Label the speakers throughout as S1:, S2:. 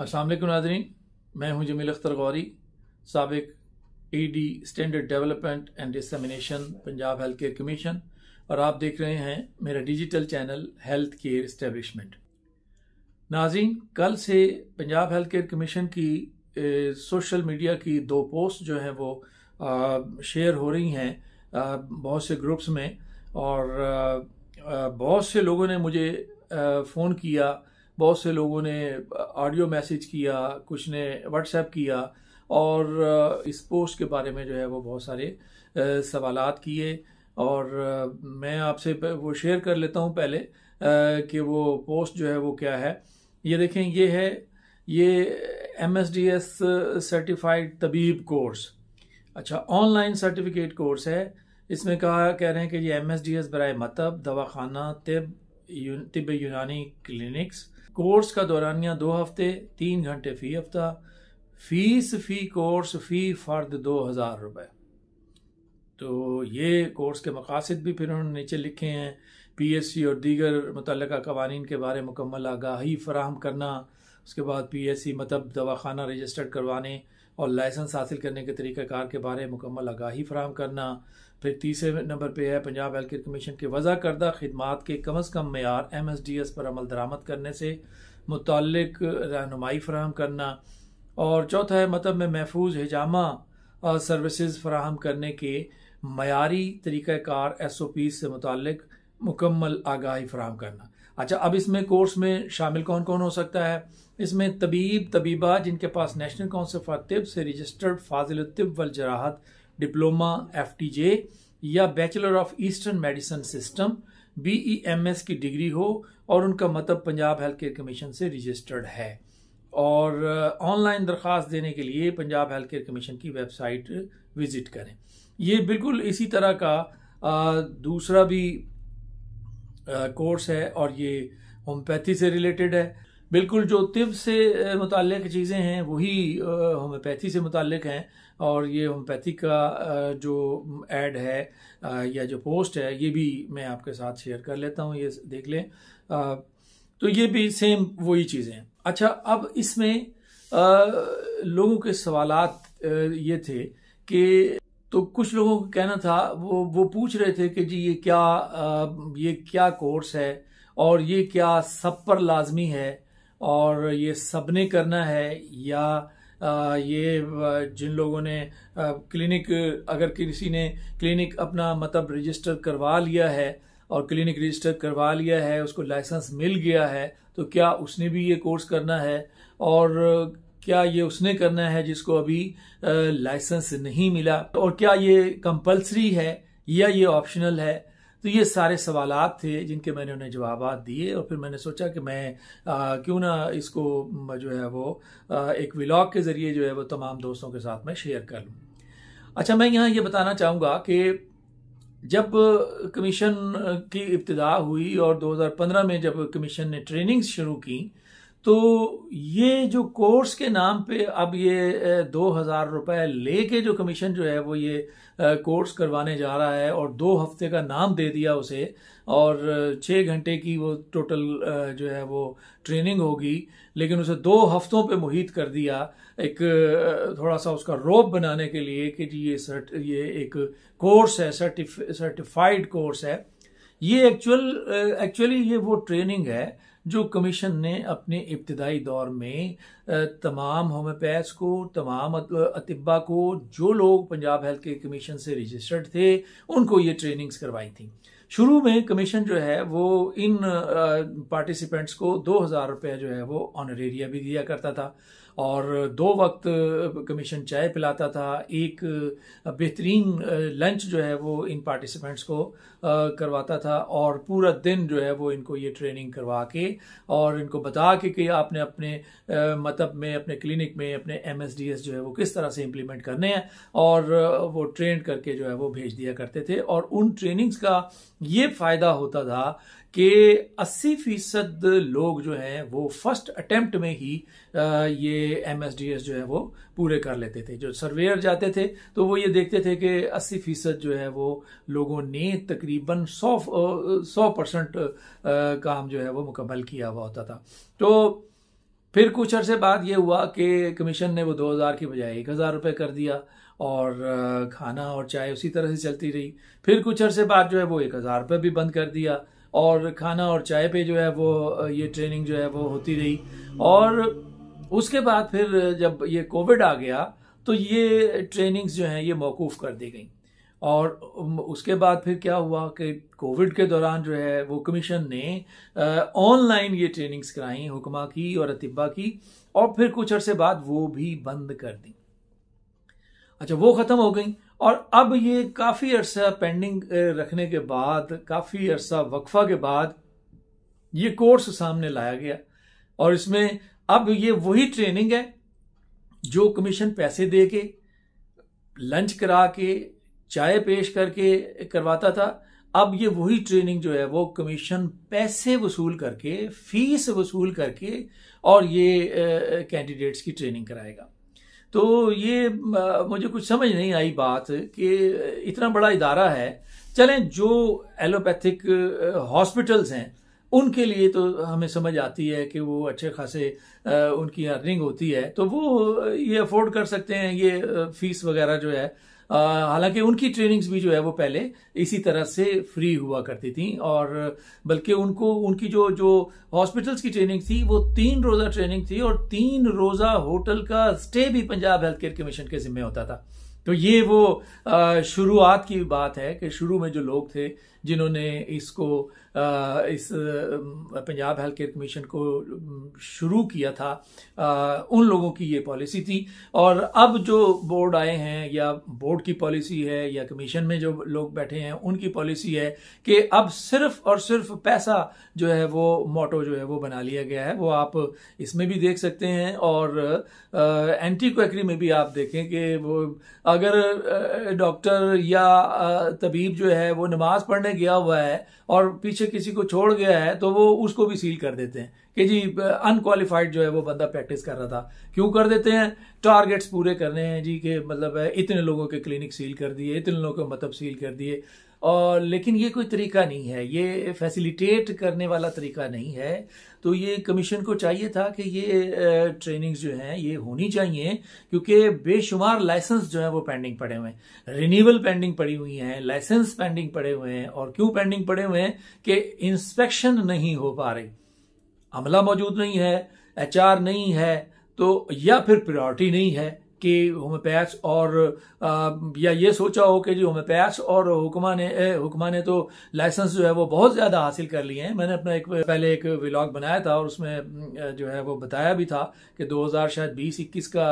S1: असलम नाजरीन मैं हूं जमील अख्तर गौरी सबक E D standard development and dissemination Punjab health care commission और आप देख रहे हैं मेरा digital channel health care establishment नाजीन कल से पंजाब हेल्थ केयर कमीशन की ए, सोशल मीडिया की दो पोस्ट जो हैं वो शेयर हो रही हैं बहुत से ग्रुप्स में और बहुत से लोगों ने मुझे फ़ोन किया बहुत से लोगों ने ऑडियो मैसेज किया कुछ ने व्हाट्सएप किया और इस पोस्ट के बारे में जो है वो बहुत सारे सवाल किए और मैं आपसे वो शेयर कर लेता हूँ पहले कि वो पोस्ट जो है वो क्या है ये देखें ये है ये M S D S certified तबीब कोर्स अच्छा ऑनलाइन सर्टिफिकेट कोर्स है इसमें कहा कह रहे हैं कि ये एम एस डी एस बरए मतब दवाखाना तिब तिब यूनानी क्लिनिक्स कोर्स का दौरानिया दो हफ्ते तीन घंटे फ़ी हफ्ता फीस फ़ी कोर्स फ़ी फ़र्द दो हज़ार रुपए तो ये कोर्स के मकासद भी फिर उन्होंने नीचे लिखे हैं पी एस सी और दीगर मुतल कवानीन के बारे में मुकम्मल आगाही फराहम करना उसके बाद पी एस सी मतलब दवाखाना रजिस्टर्ड करवाने और लाइसेंस हासिल करने के तरीक़ाकार के बारे में मुकम्मल आगाही फराहम करना फिर तीसरे नंबर पे है पंजाब एलकेयर कमीशन के वजह करदा खदमात के कम अज़ कम मैार एम एस डी एस पर अमल दरामद करने से मुतल रहनुमाई फ्राहम करना और चौथा है मतलब में महफूज हजामा सर्विस फ्राहम करने के मैारी तरीक़ाकार एस ओ पी से मुतल मुकम्मल आगाही फ्राहम करना अच्छा अब इसमें कोर्स में शामिल कौन कौन हो सकता है इसमें तबीब तबीबा जिनके पास नेशनल काउंसिल फॉर तिब से रजिस्टर्ड फाजिल तिब वल जराहत डिप्लोमा एफ या bachelor of eastern medicine system B की डिग्री हो और उनका मतलब पंजाब हेल्थ केयर कमीशन से रजिस्टर्ड है और ऑनलाइन दरख्वास्त देने के लिए पंजाब हेल्थ केयर कमीशन की वेबसाइट विज़िट करें ये बिल्कुल इसी तरह का आ, दूसरा भी कोर्स है और ये होम्योपैथी से रिलेटेड है बिल्कुल जो तिब से मुतक चीज़ें हैं वही होम्योपैथी से मुतक हैं और ये होम्योपैथी का जो एड है या जो पोस्ट है ये भी मैं आपके साथ शेयर कर लेता हूँ ये देख लें तो ये भी सेम वही चीज़ें हैं अच्छा अब इसमें लोगों के सवाल ये थे कि तो कुछ लोगों का कहना था वो वो पूछ रहे थे कि जी ये क्या ये क्या कोर्स है और ये क्या सब पर लाजमी है और ये सबने करना है या ये जिन लोगों ने क्लिनिक अगर किसी ने क्लिनिक अपना मतलब रजिस्टर करवा लिया है और क्लिनिक रजिस्टर करवा लिया है उसको लाइसेंस मिल गया है तो क्या उसने भी ये कोर्स करना है और क्या ये उसने करना है जिसको अभी लाइसेंस नहीं मिला और क्या ये कंपलसरी है या ये ऑप्शनल है तो ये सारे सवाल थे जिनके मैंने उन्हें जवाब दिए और फिर मैंने सोचा कि मैं आ, क्यों ना इसको जो है वो आ, एक व्लॉग के ज़रिए जो है वो तमाम दोस्तों के साथ मैं शेयर कर लूँ अच्छा मैं यहाँ ये बताना चाहूँगा कि जब कमीशन की इब्तदा हुई और 2015 में जब कमीशन ने ट्रेनिंग्स शुरू की तो ये जो कोर्स के नाम पे अब ये दो हजार रुपये लेके जो कमीशन जो है वो ये कोर्स करवाने जा रहा है और दो हफ्ते का नाम दे दिया उसे और छः घंटे की वो टोटल जो है वो ट्रेनिंग होगी लेकिन उसे दो हफ्तों पे मुहित कर दिया एक थोड़ा सा उसका रोप बनाने के लिए कि जी ये सर्ट ये एक कोर्स है सर्टिफ सर्टिफाइड कोर्स है ये एक्चुअल एक्चुअली ये वो ट्रेनिंग है जो कमीशन ने अपने इब्तदाई दौर में तमाम होम्योपैथ्स को तमाम अतिबा को जो लोग पंजाब हेल्थ केयर कमीशन से रजिस्टर्ड थे उनको ये ट्रेनिंग्स करवाई थी शुरू में कमीशन जो है वो इन पार्टिसिपेंट्स को दो हज़ार रुपये जो है वो ऑनरेरिया भी दिया करता था और दो वक्त कमीशन चाय पिलाता था एक बेहतरीन लंच जो है वो इन पार्टिसिपेंट्स को करवाता था और पूरा दिन जो है वो इनको ये ट्रेनिंग करवा के और इनको बता के कि आपने अपने मतलब में अपने क्लिनिक में अपने एम जो है वो किस तरह से इम्प्लीमेंट करने हैं और वो ट्रेन करके जो है वो भेज दिया करते थे और उन ट्रेनिंग्स का ये फ़ायदा होता था कि 80 फीसद लोग जो हैं वो फर्स्ट अटेम्प्ट में ही ये एम जो है वो पूरे कर लेते थे जो सर्वेयर जाते थे तो वो ये देखते थे कि 80 फीसद जो है वो लोगों ने तकरीब तकरीबन सौ सौ परसेंट काम जो है वो मुकम्मल किया हुआ होता था तो फिर कुछ अरसे बाद ये हुआ कि कमीशन ने वो दो हज़ार की बजाय एक हज़ार रुपये कर दिया और खाना और चाय उसी तरह से चलती रही फिर कुछ अरसे बाद जो है वो एक हज़ार रुपये भी बंद कर दिया और खाना और चाय पे जो है वो ये ट्रेनिंग जो है वो होती रही और उसके बाद फिर जब ये कोविड आ गया तो ये ट्रेनिंग्स जो हैं ये मौकूफ़ कर दी गई और उसके बाद फिर क्या हुआ कि कोविड के दौरान जो है वो कमीशन ने ऑनलाइन ये ट्रेनिंग्स कराई हुक्मा की और अतिबा की और फिर कुछ अरसे बाद वो भी बंद कर दी अच्छा वो ख़त्म हो गई और अब ये काफ़ी अरसा पेंडिंग रखने के बाद काफ़ी अरसा वक्फा के बाद ये कोर्स सामने लाया गया और इसमें अब ये वही ट्रेनिंग है जो कमीशन पैसे दे के लंच करा के चाय पेश करके करवाता था अब ये वही ट्रेनिंग जो है वो कमीशन पैसे वसूल करके फीस वसूल करके और ये कैंडिडेट्स की ट्रेनिंग कराएगा तो ये मुझे कुछ समझ नहीं आई बात कि इतना बड़ा इदारा है चलें जो एलोपैथिक हॉस्पिटल्स हैं उनके लिए तो हमें समझ आती है कि वो अच्छे खासे उनकी अर्निंग होती है तो वो ये अफोर्ड कर सकते हैं ये फीस वगैरह जो है हालांकि उनकी ट्रेनिंग्स भी जो है वो पहले इसी तरह से फ्री हुआ करती थी और बल्कि उनको उनकी जो जो हॉस्पिटल्स की ट्रेनिंग थी वो तीन रोज़ा ट्रेनिंग थी और तीन रोज़ा होटल का स्टे भी पंजाब हेल्थ केयर कमीशन के जिम्मे होता था तो ये वो शुरुआत की बात है कि शुरू में जो लोग थे जिन्होंने इसको इस पंजाब हेल्थ केयर कमीशन को शुरू किया था उन लोगों की ये पॉलिसी थी और अब जो बोर्ड आए हैं या बोर्ड की पॉलिसी है या कमीशन में जो लोग बैठे हैं उनकी पॉलिसी है कि अब सिर्फ और सिर्फ पैसा जो है वो मोटो जो है वो बना लिया गया है वो आप इसमें भी देख सकते हैं और एंटी क्वेकरी में भी आप देखें कि वो अगर डॉक्टर या तबीब जो है वो नमाज पढ़ने गया हुआ है और पीछे किसी को छोड़ गया है तो वो उसको भी सील कर देते हैं कि जी अनक्वालिफाइड जो है वो बंदा प्रैक्टिस कर रहा था क्यों कर देते हैं टारगेट्स पूरे करने हैं जी के मतलब इतने लोगों के क्लिनिक सील कर दिए इतने लोगों के मतलब सील कर दिए और लेकिन ये कोई तरीका नहीं है ये फैसिलिटेट करने वाला तरीका नहीं है तो ये कमीशन को चाहिए था कि ये ट्रेनिंग्स जो हैं ये होनी चाहिए क्योंकि बेशुमार लाइसेंस जो है वो पेंडिंग पड़े हुए हैं रिन्यूअल पेंडिंग पड़ी हुई हैं लाइसेंस पेंडिंग पड़े हुए हैं और क्यों पेंडिंग पड़े हुए हैं कि इंस्पेक्शन नहीं हो पा रही अमला मौजूद नहीं है एच नहीं है तो या फिर प्रायोरिटी नहीं है कि होम्योपैथ्स और आ, या ये सोचा हो कि जी होम्योपैथ्स और हुक्मा ने हुक्मा ने तो लाइसेंस जो है वो बहुत ज़्यादा हासिल कर लिए हैं मैंने अपना एक पहले एक व्लॉग बनाया था और उसमें जो है वो बताया भी था कि 2000 शायद बीस इक्कीस का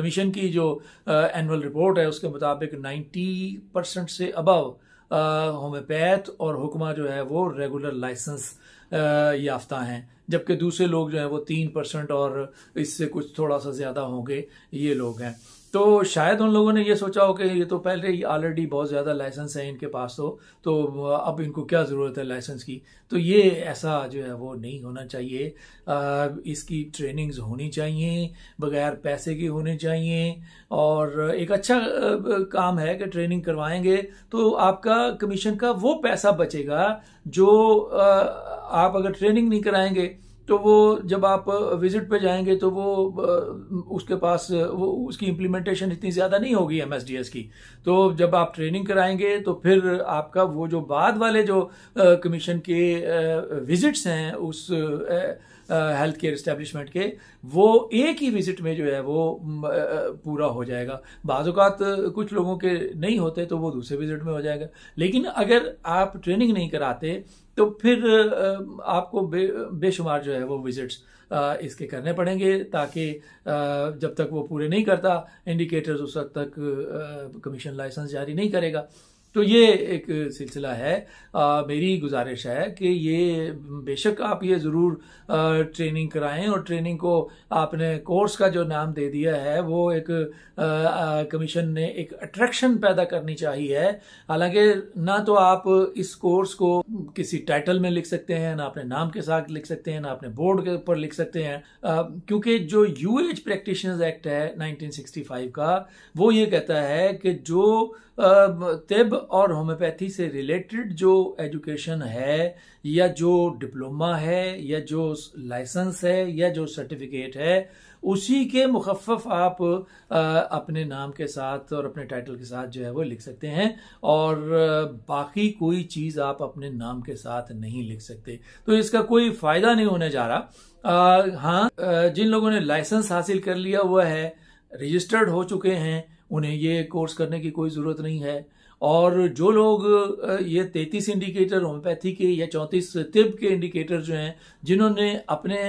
S1: कमीशन की जो एनुअल रिपोर्ट है उसके मुताबिक 90 परसेंट से अबव होम्योपैथ और हुक्मा जो है वो रेगुलर लाइसेंस याफ्ता हैं जबकि दूसरे लोग जो हैं वो तीन परसेंट और इससे कुछ थोड़ा सा ज़्यादा होंगे ये लोग हैं तो शायद उन लोगों ने ये सोचा हो कि ये तो पहले ही ऑलरेडी बहुत ज़्यादा लाइसेंस है इनके पास तो तो अब इनको क्या ज़रूरत है लाइसेंस की तो ये ऐसा जो है वो नहीं होना चाहिए आ, इसकी ट्रेनिंग्स होनी चाहिए बगैर पैसे की होनी चाहिए और एक अच्छा काम है कि ट्रेनिंग करवाएंगे तो आपका कमीशन का वो पैसा बचेगा जो आ, आप अगर ट्रेनिंग नहीं कराएंगे तो वो जब आप विजिट पे जाएंगे तो वो उसके पास वो उसकी इम्प्लीमेंटेशन इतनी ज़्यादा नहीं होगी एम की तो जब आप ट्रेनिंग कराएंगे तो फिर आपका वो जो बाद वाले जो कमीशन के विजिट्स हैं उस हेल्थ केयर इस्टेब्लिशमेंट के वो एक ही विजिट में जो है वो पूरा हो जाएगा बाज़ात कुछ लोगों के नहीं होते तो वो दूसरे विजिट में हो जाएगा लेकिन अगर आप ट्रेनिंग नहीं कराते तो फिर आपको बे, बेशुमार जो है वो विजिट्स इसके करने पड़ेंगे ताकि जब तक वो पूरे नहीं करता इंडिकेटर्स उस वक्त तक कमीशन लाइसेंस जारी नहीं करेगा तो ये एक सिलसिला है आ, मेरी गुजारिश है कि ये बेशक आप ये ज़रूर ट्रेनिंग कराएं और ट्रेनिंग को आपने कोर्स का जो नाम दे दिया है वो एक कमीशन ने एक अट्रैक्शन पैदा करनी चाहिए हालांकि ना तो आप इस कोर्स को किसी टाइटल में लिख सकते हैं ना अपने नाम के साथ लिख सकते हैं ना अपने बोर्ड के ऊपर लिख सकते हैं क्योंकि जो यू एज एक्ट है नाइनटीन का वो ये कहता है कि जो तिब और होम्योपैथी से रिलेटेड जो एजुकेशन है या जो डिप्लोमा है या जो लाइसेंस है या जो सर्टिफिकेट है उसी के मुखफ़ आप अपने नाम के साथ और अपने टाइटल के साथ जो है वो लिख सकते हैं और बाकी कोई चीज़ आप अपने नाम के साथ नहीं लिख सकते तो इसका कोई फ़ायदा नहीं होने जा रहा हाँ जिन लोगों ने लाइसेंस हासिल कर लिया हुआ है रजिस्टर्ड हो चुके हैं उन्हें ये कोर्स करने की कोई ज़रूरत नहीं है और जो लोग ये तैतीस इंडिकेटर होम्योपैथी के या चौंतीस तिब के इंडिकेटर जो हैं जिन्होंने अपने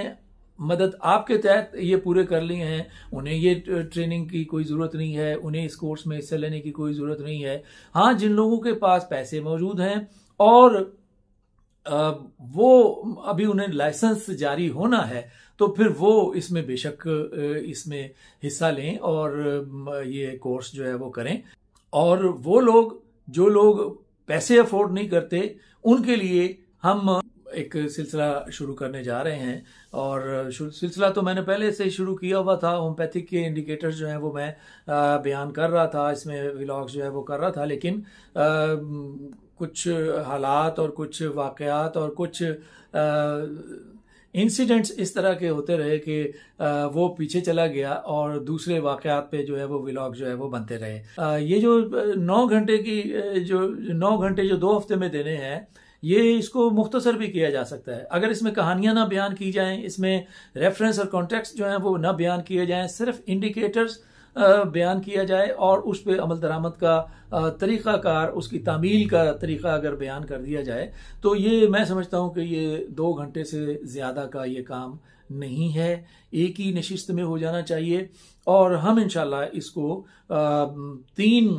S1: मदद आपके तहत ये पूरे कर लिए हैं उन्हें ये ट्रेनिंग की कोई ज़रूरत नहीं है उन्हें इस कोर्स में हिस्सा लेने की कोई ज़रूरत नहीं है हाँ जिन लोगों के पास पैसे मौजूद हैं और वो अभी उन्हें लाइसेंस जारी होना है तो फिर वो इसमें बेशक इसमें हिस्सा लें और ये कोर्स जो है वो करें और वो लोग जो लोग पैसे अफोर्ड नहीं करते उनके लिए हम एक सिलसिला शुरू करने जा रहे हैं और सिलसिला तो मैंने पहले से शुरू किया हुआ था होमपैथिक के इंडिकेटर्स जो हैं वो मैं बयान कर रहा था इसमें व्लॉग्स जो है वो कर रहा था लेकिन आ, कुछ हालात और कुछ वाकयात और कुछ आ, इंसिडेंट्स इस तरह के होते रहे कि वो पीछे चला गया और दूसरे वाकयात पे जो है वो व्लॉग जो है वो बनते रहे ये जो नौ घंटे की जो नौ घंटे जो दो हफ्ते में देने हैं ये इसको मुख्तसर भी किया जा सकता है अगर इसमें कहानियां ना बयान की जाएं इसमें रेफरेंस और कॉन्टेक्स्ट जो है वो ना बयान किए जाएं सिर्फ इंडिकेटर्स बयान किया जाए और उस पर अमल दरामद का तरीक़ाकार उसकी तामील का तरीक़ा अगर बयान कर दिया जाए तो ये मैं समझता हूँ कि ये दो घंटे से ज़्यादा का ये काम नहीं है एक ही नशिस्त में हो जाना चाहिए और हम इन इसको तीन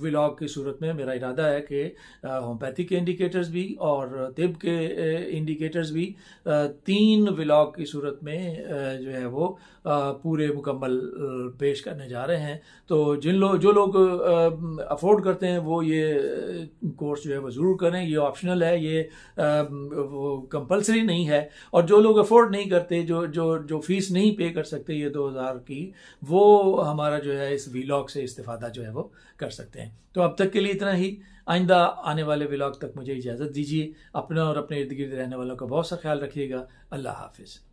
S1: विलाग की सूरत में मेरा इरादा है कि होम्योपैथी के इंडिकेटर्स भी और तिब के इंडिकेटर्स भी तीन विलाग की सूरत में जो है वो पूरे मुकम्मल पेश करने जा रहे हैं तो जिन लोग जो लोग अफोर्ड करते हैं वो ये कोर्स जो है वो ज़रूर करें ये ऑप्शनल है ये वो कंपलसरी नहीं है और जो लोग अफोर्ड नहीं करते जो जो जो फीस नहीं पे कर सकते ये दो हज़ार की वो हमारा जो है इस वीलॉग से इस्ता जो है वो कर सकते हैं तो अब तक के लिए इतना ही आइंदा आने वाले वीलॉग तक मुझे इजाज़त दीजिए अपना और अपने इर्द गिर्द रहने वालों का बहुत सा ख्याल रखिएगा अल्लाह हाफिज़